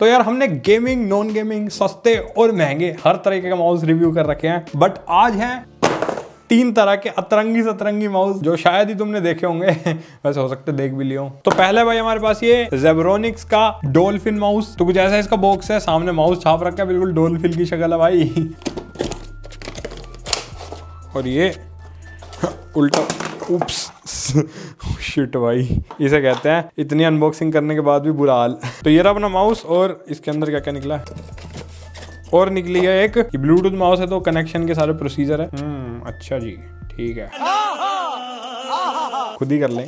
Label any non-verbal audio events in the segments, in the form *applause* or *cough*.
तो यार हमने गेमिंग नॉन गेमिंग सस्ते और महंगे हर तरीके का माउस रिव्यू कर रखे हैं बट आज हैं तीन तरह के अतरंगी सतरंगी माउस जो शायद ही तुमने देखे होंगे *laughs* वैसे हो सकते देख भी लियो तो पहले भाई हमारे पास ये जेबरोनिक्स का डोल्फिन माउस तो कुछ ऐसा इसका बॉक्स है सामने माउस छाप रखा है बिल्कुल डोल्फिन की शक्ल है भाई *laughs* और ये *laughs* उल्टा उप्स शिट *laughs* oh, भाई इसे कहते हैं इतनी अनबॉक्सिंग करने के बाद भी बुरा हाल तो ये रहा अपना माउस और इसके अंदर क्या क्या निकला है और निकली है एक ब्लूटूथ माउस है तो कनेक्शन के सारे प्रोसीजर है हम्म, अच्छा जी ठीक है खुद ही कर लें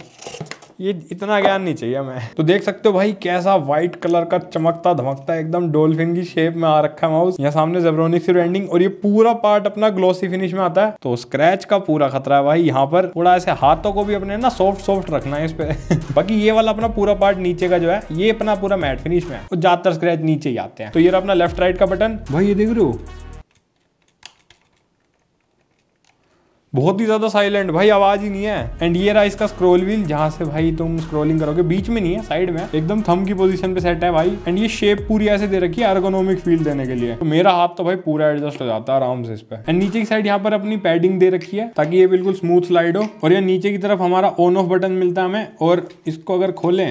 ये इतना ज्ञान नहीं चाहिए मैं तो देख सकते हो भाई कैसा व्हाइट कलर का चमकता धमकता एकदम डोल्फिन की शेप में आ रखा है माउस यहाँ सामने जेब्रोनिक रेंडिंग और ये पूरा पार्ट अपना ग्लोसी फिनिश में आता है तो स्क्रेच का पूरा खतरा है भाई यहाँ पर थोड़ा ऐसे हाथों को भी अपने ना सॉफ्ट सॉफ्ट रखना है इस पे *laughs* बाकी ये वाला अपना पूरा पार्ट नीचे का जो है ये अपना पूरा मैट फिनिश में है और ज्यादातर स्क्रेच नीचे ही आते हैं तो ये अपना लेफ्ट राइट का बटन भाई ये देख रहे हो बहुत ही ज़्यादा साइलेंट भाई आवाज़ ही नहीं है एंड ये रहा इसका स्क्रोल व्हील जहाँ से भाई तुम स्क्रोलिंग करोगे बीच में नहीं है साइड में एकदम थम की पोजीशन पे सेट है भाई एंड ये शेप पूरी ऐसे दे रखी है एर्गोनोमिक फील देने के लिए तो मेरा हाथ तो भाई पूरा एडजस्ट हो जाता है आराम से इस पर एंड नीचे की साइड यहाँ पर अपनी पैडिंग दे रखी है ताकि ये बिल्कुल स्मूथ स्लाइड हो और ये नीचे की तरफ हमारा ऑन ऑफ बटन मिलता है हमें और इसको अगर खोलें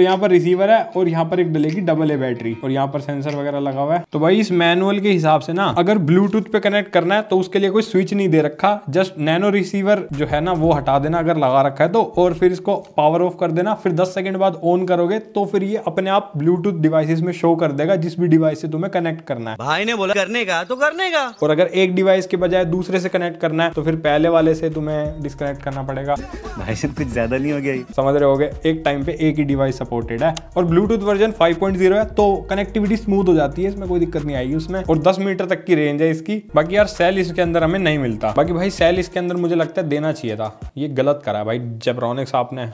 तो यहाँ पर रिसीवर है और यहाँ पर एक डलेगी डबल ए बैटरी और यहाँ पर सेंसर वगैरह लगा हुआ है तो भाई इस मैनुअल के हिसाब से ना अगर ब्लूटूथ पे कनेक्ट करना है तो उसके लिए कोई स्विच नहीं दे रखा जस्ट नैनो रिसीवर जो है ना वो हटा देना अगर लगा रखा है तो और फिर इसको पावर ऑफ कर देना फिर दस सेकेंड बाद ऑन करोगे तो फिर ये अपने आप ब्लूटूथ डिवाइसेस में शो कर देगा जिस भी डिवाइस से तुम्हें कनेक्ट करना है भाई ने बोला करने का तो करने का और अगर एक डिवाइस के बजाय दूसरे से कनेक्ट करना है तो फिर पहले वाले से तुम्हें डिस्कनेक्ट करना पड़ेगा भाई कुछ ज्यादा नहीं हो गया समझ रहे हो एक टाइम पे एक ही डिवाइस सपोर्टेड है और ब्लूटूथ वर्जन 5.0 है तो कनेक्टिविटी स्मूथ हो जाती है इसमें कोई दिक्कत नहीं आएगी उसमें और 10 मीटर तक की रेंज है इसकी बाकी यार सेल इसके अंदर हमें नहीं मिलता बाकी भाई सेल इसके अंदर मुझे लगता है देना चाहिए था ये गलत करा भाई जेब्रॉनिक्स आपने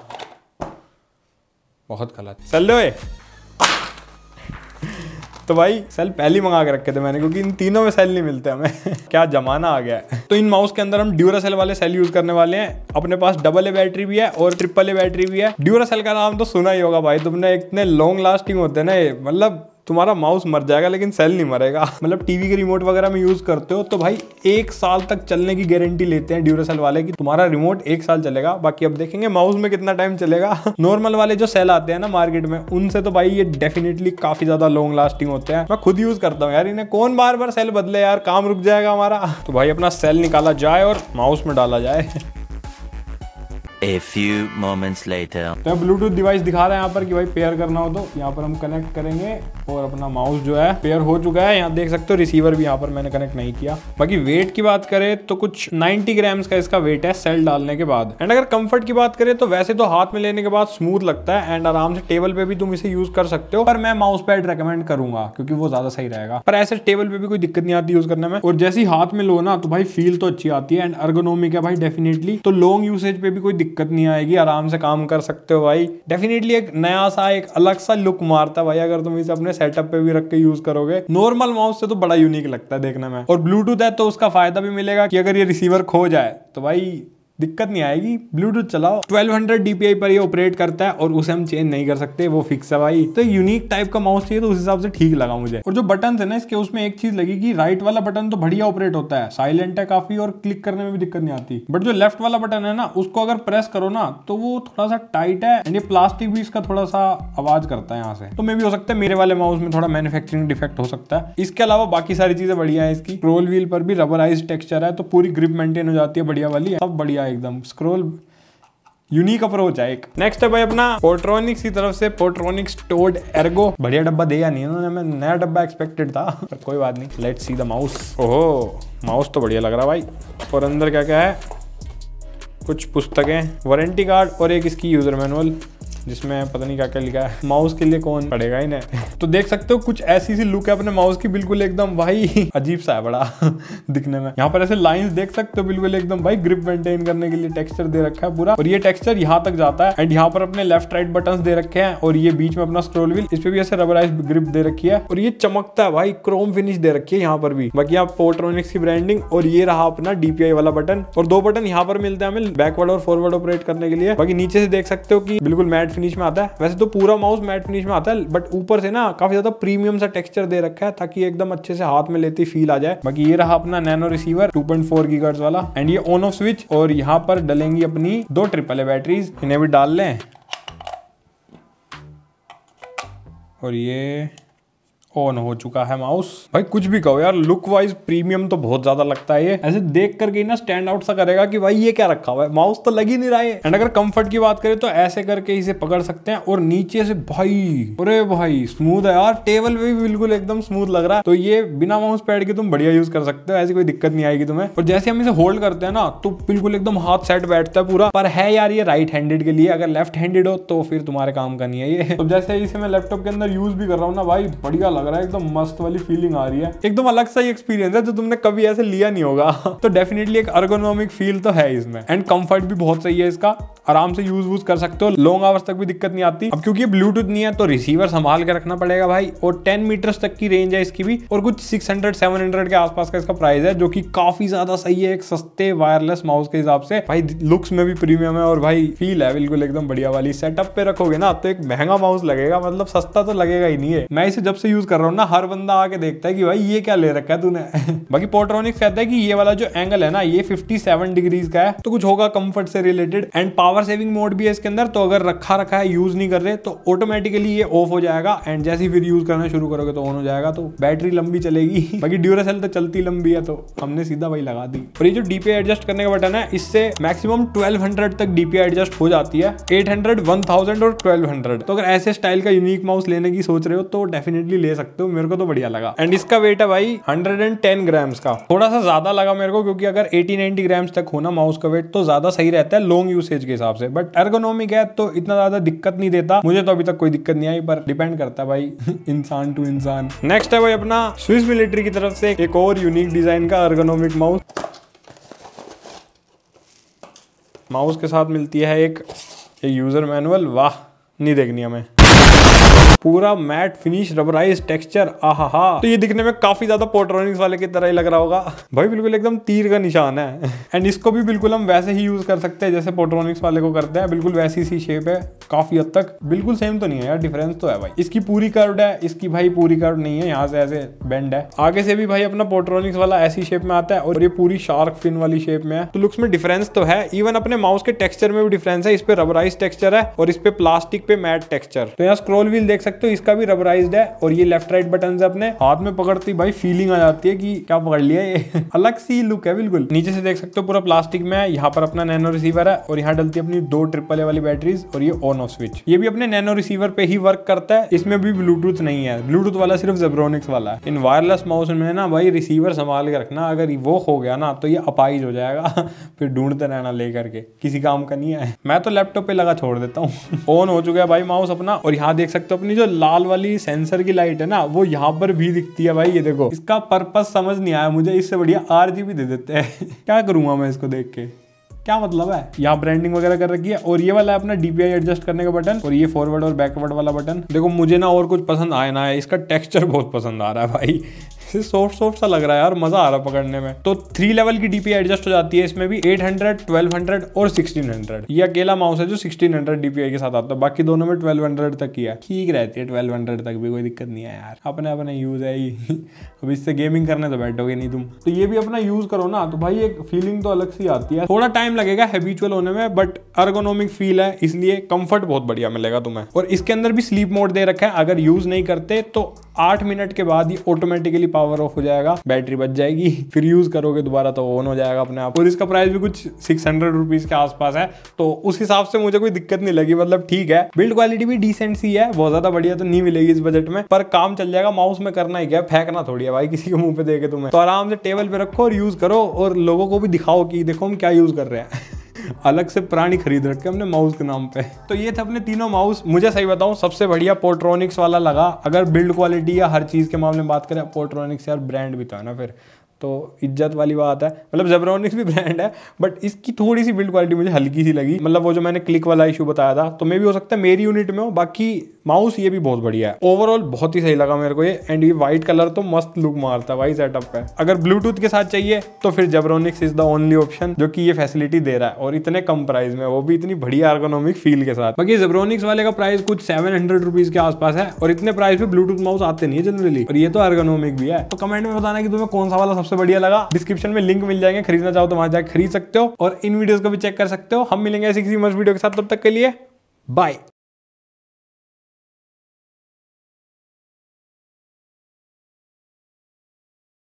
बहुत गलत चल रहे तो भाई सेल पहली मंगा के रखे थे मैंने क्योंकि इन तीनों में सेल नहीं मिलते हमें *laughs* क्या जमाना आ गया है तो इन माउस के अंदर हम ड्यूरा सेल वाले सेल यूज करने वाले हैं अपने पास डबल ए बैटरी भी है और ट्रिपल ए बैटरी भी है ड्यूरा सेल का नाम तो सुना ही होगा भाई तुमने इतने लॉन्ग लास्टिंग होते हैं ना मतलब तुम्हारा माउस मर जाएगा लेकिन सेल नहीं मरेगा मतलब टीवी के रिमोट वगैरह में यूज करते हो तो भाई एक साल तक चलने की गारंटी लेते हैं ड्यूरासेल वाले की तुम्हारा रिमोट एक साल चलेगा बाकी अब देखेंगे माउस में कितना टाइम चलेगा नॉर्मल *laughs* वाले जो सेल आते हैं ना मार्केट में उनसे तो भाई ये डेफिनेटली काफी ज्यादा लॉन्ग लास्टिंग होते हैं मैं खुद यूज करता हूँ यार इन्हें कौन बार बार सेल बदले यार काम रुक जाएगा हमारा *laughs* तो भाई अपना सेल निकाला जाए और माउस में डाला जाए *laughs* A few moments later. तो ब्लूटूथ डिवाइस दिखा रहा है यहाँ पर कि भाई पेयर करना हो तो यहाँ पर हम कनेक्ट करेंगे और अपना माउस जो है पेयर हो चुका है यहाँ देख सकते हो रिसीवर भी यहाँ पर मैंने कनेक्ट नहीं किया बाकी वेट की बात करें तो कुछ 90 ग्राम्स का इसका वेट है सेल डालने के बाद एंड अगर कंफर्ट की बात करें तो वैसे तो हाथ में लेने के बाद स्मूथ लगता है एंड आराम से टेबल पे भी तुम इसे यूज कर सकते हो पर मैं माउस पैड रिकमेंड करूंगा क्योंकि वो ज्यादा सही रहेगा पर ऐसे टेबल पे भी कोई दिक्कत नहीं आती यूज करने में और जैसी हाथ में लो ना तो भाई फील तो अच्छी आती है एंड अर्गोनोमिक है भाई डेफिनेटली तो लॉन्ग यूसेज पे भी कोई दिक्कत नहीं आएगी आराम से काम कर सकते हो भाई डेफिनेटली एक नया सा एक अलग सा लुक मारता है भाई अगर तुम इसे अपने सेटअप पे भी रख के यूज करोगे नॉर्मल माउस से तो बड़ा यूनिक लगता है देखने में और ब्लूटूथ है तो उसका फायदा भी मिलेगा कि अगर ये रिसीवर खो जाए तो भाई दिक्कत नहीं आएगी ब्लूटूथ चलाओ 1200 हंड्रेड पर ये ऑपरेट करता है और उसे हम चेंज नहीं कर सकते वो फिक्स है भाई तो यूनिक टाइप का माउस चाहिए तो उस हिसाब से ठीक लगा मुझे और जो बटन है ना इसके उसमें एक चीज लगी कि राइट वाला बटन तो बढ़िया ऑपरेट होता है साइलेंट है काफी और क्लिक करने में भी दिक्कत नहीं आती बट जो लेफ्ट वाला बटन है ना उसको अगर प्रेस करो ना तो वो थोड़ा सा टाइट है एंड ये प्लास्टिक भी इसका थोड़ा सा आवाज करता है यहाँ से तो मे भी हो सकता है मेरे वाले माउस में थोड़ा मैनुफेक्चरिंग डिफेक्ट हो सकता है इसके अलावा बाकी सारी चीजें बढ़िया है इसकी रोल व्हील पर भी रबराइज टेक्चर है तो पूरी ग्रिप मेंटेन हो जाती है बढ़िया वाली सब बढ़िया है एकदम स्क्रोल यूनिक अप्रोच है एक नेक्स्ट है भाई अपना पोट्रोनिक्स की तरफ से पोट्रोनिक्स टोड एर्गो बढ़िया डब्बा दिया नहीं उन्होंने मैं नया डब्बा एक्सपेक्टेड था पर *laughs* कोई बात नहीं लेट सी द माउस ओहो माउस तो बढ़िया लग रहा भाई और अंदर क्या क्या है कुछ पुस्तकें वारंटी कार्ड और एक इसकी यूजर मैनुअल जिसमें पता नहीं क्या क्या लिखा है माउस के लिए कौन पड़ेगा इन्हें *laughs* तो देख सकते हो कुछ ऐसी सी लुक है अपने माउस की बिल्कुल एकदम भाई *laughs* अजीब सा है बड़ा *laughs* दिखने में यहाँ पर ऐसे लाइन देख सकते हो बिल्कुल एकदम भाई ग्रिप मेंटेन करने के लिए टेक्सचर दे रखा है पूरा और ये टेक्सचर यहाँ तक जाता है एंड यहाँ पर अपने लेफ्ट राइट बटन दे रखे हैं और ये बीच में अपना स्क्रोल व्हील इस पे भी ऐसे रबराइज ग्रिप दे रखी है और ये चमकता है भाई क्रोम फिनिश दे रखी है यहाँ पर भी बाकी आप पोट्रोनिक्स की ब्रांडिंग और ये रहा अपना डीपीआई वाला बटन और दो बटन यहाँ पर मिलते हैं हमें बैकवर्ड और फॉरवर्ड ऑपरेट करने के लिए बाकी नीचे से देख सकते हो कि बिल्कुल मैट फिनिश में आता है वैसे तो पूरा माउस मैट फिनिश में आता है बट ऊपर से ना काफी ज्यादा प्रीमियम सा टेक्सचर दे रखा है ताकि एकदम अच्छे से हाथ में लेती फील आ जाए बाकी ये रहा अपना नैनो रिसीवर 2.4 पॉइंट वाला एंड ये ऑन ऑफ स्विच और यहाँ पर डलेंगी अपनी दो ट्रिपल ए बैटरीज इन्हें भी डाल लें और ये ऑन हो चुका है माउस भाई कुछ भी कहो यार लुक वाइज प्रीमियम तो बहुत ज्यादा लगता है ये ऐसे देख करके ना स्टैंड आउट सा करेगा कि भाई ये क्या रखा हुआ है माउस तो लग ही नहीं रहा है एंड अगर कंफर्ट की बात करें तो ऐसे करके इसे पकड़ सकते हैं और नीचे से भाई अरे भाई स्मूथ है यार टेबल पे भी बिल्कुल एकदम स्मूथ लग रहा है तो ये बिना माउस पैड के तुम बढ़िया यूज कर सकते हो ऐसी कोई दिक्कत नहीं आएगी तुम्हें और जैसे हम इसे होल्ड करते हैं ना तो बिल्कुल एकदम हाथ सेट बैठता है पूरा पर है यार ये राइट हैंडेड के लिए अगर लेफ्ट हैंडेड हो तो फिर तुम्हारे काम का नहीं है ये तो *laughs* जैसे इसे मैं लैपटॉप के अंदर यूज भी कर रहा हूँ ना भाई बढ़िया लग लग रहा है एकदम मस्त वाली फीलिंग आ रही है एकदम अलग सा एक्सपीरियंस है जो तुमने कभी ऐसे लिया नहीं होगा *laughs* तो डेफिनेटली एक अर्गोनॉमिक फील तो है इसमें एंड कम्फर्ट भी बहुत सही है इसका आराम से यूज वूज कर सकते हो लॉन्ग आवर्स तक भी दिक्कत नहीं आती अब क्योंकि ब्लूटूथ नहीं है तो रिसीवर संभाल के रखना पड़ेगा भाई और 10 मीटर्स तक की रेंज है इसकी भी और कुछ 600 700 के आसपास का इसका प्राइस है जो कि काफी ज्यादा सही है एक सस्ते वायरलेस माउस के हिसाब से भाई लुक्स में भी प्रीमियम है और भाई फील है बिल्कुल एकदम बढ़िया वाली सेटअप पे रखोगे ना तो एक महंगा माउस लगेगा मतलब सस्ता तो लगेगा ही नहीं है मैं इसे जब से यूज यूज कर रहा हूँ ना हर बंदा आके देखता है कि भाई ये क्या ले रखा है तूने *laughs* बाकी पोर्ट्रॉनिक्स कहता है कि ये वाला जो एंगल है ना ये 57 डिग्रीज का है तो कुछ होगा कंफर्ट से related and power saving mode भी है इसके अंदर तो अगर रखा रखा है यूज नहीं कर रहे तो ऑटोमेटिकली ये ऑफ हो जाएगा एंड जैसे फिर यूज करना शुरू करोगे तो ऑन हो जाएगा तो बैटरी लंबी चलेगी *laughs* बाकी ड्यूरासेल तो चलती लंबी है तो हमने सीधा भाई लगा दी और ये जो डीपी एडजस्ट करने का बटन है इससे मैक्सिमम ट्वेल्व तक डीपी एडजस्ट हो जाती है एट हंड्रेड और ट्वेल्व तो अगर ऐसे स्टाइल का यूनिक माउस लेने की सोच रहे हो तो डेफिनेटली ले सकते हो मेरे को तो बढ़िया लगा एंड इसका वेट है भाई 110 ग्राम्स का थोड़ा सा ज्यादा लगा मेरे को क्योंकि अगर 80 90 ग्राम्स तक होना माउस का वेट तो ज्यादा सही रहता है लॉन्ग यूसेज के हिसाब से बट एर्गोनॉमिक है तो इतना ज्यादा दिक्कत नहीं देता मुझे तो अभी तक कोई दिक्कत नहीं आई पर डिपेंड करता है भाई *laughs* इंसान टू इंसान नेक्स्ट है भाई अपना स्विस मिलिट्री की तरफ से एक और यूनिक डिजाइन का अर्गोनोमिक माउस माउस के साथ मिलती है एक, एक यूजर मैनुअल वाह नहीं देखनी हमें पूरा मैट फिनिश रबराइज टेक्सचर आहा तो ये दिखने में काफी ज्यादा पोट्रॉनिक्स वाले की तरह ही लग रहा होगा भाई बिल्कुल एकदम तीर का निशान है एंड *laughs* इसको भी बिल्कुल हम वैसे ही यूज कर सकते हैं जैसे पोट्रॉनिक्स वाले को करते हैं बिल्कुल वैसी सी शेप है काफी हद तक बिल्कुल सेम तो नहीं है यार डिफरेंस तो है भाई इसकी पूरी कर्व है इसकी भाई पूरी कर्व नहीं है यहाँ से ऐसे बेंड है आगे से भी भाई अपना पोट्रोनिक्स वाला ऐसी शेप में आता है और ये पूरी शार्क फिन वाली शेप में है तो लुक्स में डिफरेंस तो है इवन अपने माउस के टेक्सचर में भी डिफरेंस है इस पे रबराइज टेक्सचर है और इस पे प्लास्टिक पे मैट टेक्सचर तो यहाँ स्क्रोल व्हील देख सकते हो इसका भी रबराइज है और ये लेफ्ट राइट बटन है अपने हाथ में पकड़ती भाई फीलिंग आ जाती है की क्या पकड़ लिया ये *laughs* अलग सी लुक है बिल्कुल नीचे से देख सकते हो पूरा प्लास्टिक में है यहाँ पर अपना नैनो रिसीवर है और यहाँ डलती है अपनी दो ट्रिपल ए वाली बैटरीज और ये ऑन ऑन ऑफ स्विच ये भी अपने नैनो रिसीवर पे ही वर्क करता है इसमें भी ब्लूटूथ नहीं है ब्लूटूथ वाला सिर्फ जेब्रोनिक्स वाला है इन वायरलेस माउस में ना भाई रिसीवर संभाल के रखना अगर वो हो गया ना तो ये अपाइज हो जाएगा *laughs* फिर ढूंढते रहना ले करके किसी काम का नहीं है मैं तो लैपटॉप पे लगा छोड़ देता हूँ ऑन *laughs* हो चुका है भाई माउस अपना और यहाँ देख सकते हो अपनी जो लाल वाली सेंसर की लाइट है ना वो यहाँ पर भी दिखती है भाई ये देखो इसका पर्पज समझ नहीं आया मुझे इससे बढ़िया आर दे देते हैं *laughs* क्या करूंगा मैं इसको देख के क्या मतलब है यहाँ ब्रांडिंग वगैरह कर रखी है और ये वाला है अपना डीपीआई एडजस्ट करने का बटन और ये फॉरवर्ड और बैकवर्ड वाला बटन देखो मुझे ना और कुछ पसंद आया ना है इसका टेक्सचर बहुत पसंद आ रहा है भाई सॉफ्ट सॉफ्ट सा लग रहा है यार मजा आ रहा है पकड़ने में तो थ्री लेवल की डीपी एडजस्ट हो जाती है इसमें भी 800, 1200 और 1600 ये अकेला माउस है जो 1600 डीपीआई के साथ आता है बाकी दोनों में 1200 तक ही है ठीक रहती है 1200 तक भी कोई दिक्कत नहीं है यार अपने अपने यूज है ही *laughs* अब इससे गेमिंग करने तो बैठोगे नहीं तुम तो ये भी अपना यूज करो ना तो भाई एक फीलिंग तो अलग सी आती है थोड़ा टाइम लगेगा हैबिचुअल होने में बट अर्गोनोमिक फील है इसलिए कंफर्ट बहुत बढ़िया मिलेगा तुम्हें और इसके अंदर भी स्लीप मोड दे रखा है अगर यूज नहीं करते तो आठ मिनट के बाद ही ऑटोमेटिकली पावर ऑफ हो जाएगा बैटरी बच जाएगी फिर यूज करोगे दोबारा तो ऑन हो जाएगा अपने आप और इसका प्राइस भी कुछ सिक्स हंड्रेड रुपीज के आसपास है तो उस हिसाब से मुझे कोई दिक्कत नहीं लगी मतलब ठीक है बिल्ड क्वालिटी भी डिसेंट सी है बहुत ज्यादा बढ़िया तो नहीं मिलेगी इस बजट में पर काम चल जाएगा माउस में करना ही क्या फेंकना थोड़ी है भाई किसी के मुंह पे देखे तुम्हें तो आराम से टेबल पे रखो और यूज करो और लोगों को भी दिखाओ कि देखो हम क्या यूज कर रहे हैं अलग से प्राणी खरीद रखे हमने माउस के नाम पे तो ये थे अपने तीनों माउस मुझे सही बताऊं सबसे बढ़िया पोर्ट्रॉनिक्स वाला लगा अगर बिल्ड क्वालिटी या हर चीज़ के मामले में बात करें पोर्ट्रॉनिक्स यार ब्रांड भी था तो ना फिर तो इज्जत वाली बात है मतलब जबरोनिक्स भी ब्रांड है बट इसकी थोड़ी सी बिल्ड क्वालिटी मुझे हल्की सी लगी मतलब वो जो मैंने क्लिक वाला इशू बताया था तो मे भी हो सकता है मेरी यूनिट में हो बाकी माउस ये भी बहुत बढ़िया है ओवरऑल बहुत ही सही लगा मेरे को ये एंड ये व्हाइट कलर तो मस्त लुक मारता है वाई सेटअप का अगर ब्लूटूथ के साथ चाहिए तो फिर Zebronics is the only option जो कि ये फैसिलिटी दे रहा है और इतने कम प्राइस में वो भी इतनी बढ़िया आर्गोनॉमिक फील के साथ बाकी जबरोनिक्स वाले का प्राइस कुछ सेवन हंड्रेड रुपीज के आसपास है और इतने प्राइस में ब्लूटूथ माउस आते नहीं है जनरली और ये तो आर्गोनॉमिक भी है तो कमेंट में बताना कि तुम्हें कौन सा वाला सबसे बढ़िया लगा डिस्क्रिप्शन में लिंक मिल जाएंगे खरीदना चाहो तो वहां जाकर खरीद सकते हो और इन वीडियो को भी चेक कर सकते हो हम मिलेंगे ऐसी किसी मस्त वीडियो के साथ तब तक के लिए बाय